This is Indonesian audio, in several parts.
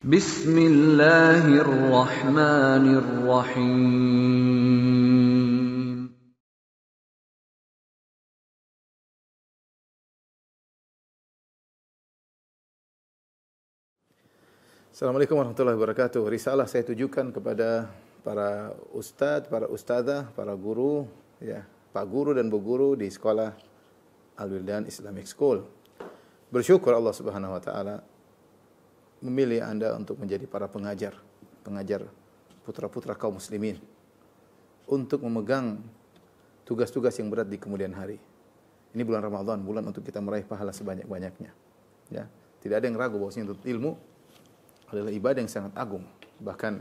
Bismillahirrahmanirrahim. Assalamualaikum warahmatullahi wabarakatuh. Risalah saya tujukan kepada para ustadz, para ustazah, para guru, ya, pak guru dan bu guru di sekolah Al-Wildan Islamic School. Bersyukur Allah Subhanahu wa taala memilih Anda untuk menjadi para pengajar, pengajar putra-putra kaum muslimin untuk memegang tugas-tugas yang berat di kemudian hari. Ini bulan Ramadan, bulan untuk kita meraih pahala sebanyak-banyaknya. Ya, tidak ada yang ragu bahwasanya untuk ilmu adalah ibadah yang sangat agung. Bahkan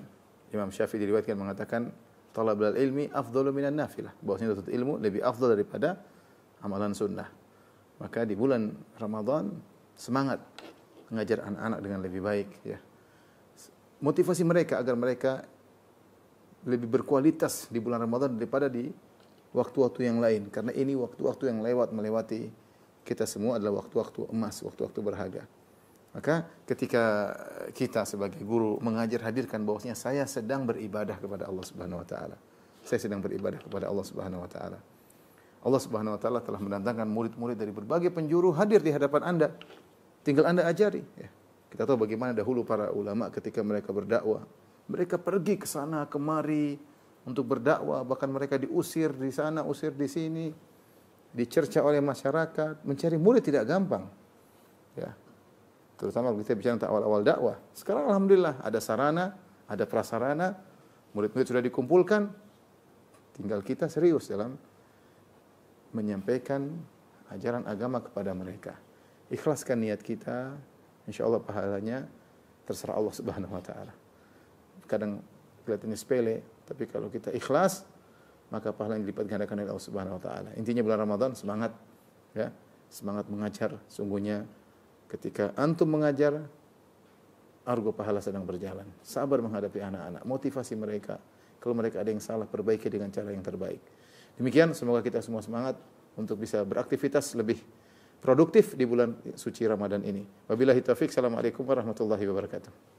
Imam Syafi'i diriwayatkan mengatakan talabul ilmi afdalu minan nafilah. Bahwasanya untuk ilmu lebih afdal daripada amalan sunnah. Maka di bulan Ramadan semangat mengajar anak-anak dengan lebih baik ya. Motivasi mereka agar mereka lebih berkualitas di bulan Ramadan daripada di waktu-waktu yang lain karena ini waktu-waktu yang lewat melewati kita semua adalah waktu-waktu emas, waktu-waktu berharga. Maka ketika kita sebagai guru mengajar hadirkan bahwasanya saya sedang beribadah kepada Allah Subhanahu wa taala. Saya sedang beribadah kepada Allah Subhanahu wa taala. Allah Subhanahu wa taala telah mendatangkan murid-murid dari berbagai penjuru hadir di hadapan Anda. Tinggal Anda ajari. Ya. Kita tahu bagaimana dahulu para ulama ketika mereka berdakwah. Mereka pergi ke sana kemari untuk berdakwah. Bahkan mereka diusir di sana, usir di sini. Dicerca oleh masyarakat. Mencari murid tidak gampang. Ya. Terutama kita bicara tentang awal-awal dakwah. Sekarang Alhamdulillah ada sarana, ada prasarana. Murid-murid sudah dikumpulkan. Tinggal kita serius dalam menyampaikan ajaran agama kepada mereka ikhlaskan niat kita, insya Allah pahalanya terserah Allah Subhanahu Wa Taala. Kadang kelihatannya sepele, tapi kalau kita ikhlas, maka yang dilipat gandakan oleh Allah Subhanahu Wa Taala. Intinya bulan Ramadan semangat, ya semangat mengajar. Sungguhnya ketika antum mengajar, argo pahala sedang berjalan. Sabar menghadapi anak-anak, motivasi mereka. Kalau mereka ada yang salah, perbaiki dengan cara yang terbaik. Demikian, semoga kita semua semangat untuk bisa beraktivitas lebih produktif di bulan suci Ramadan ini. Wabillahi taufik. Assalamualaikum warahmatullahi wabarakatuh.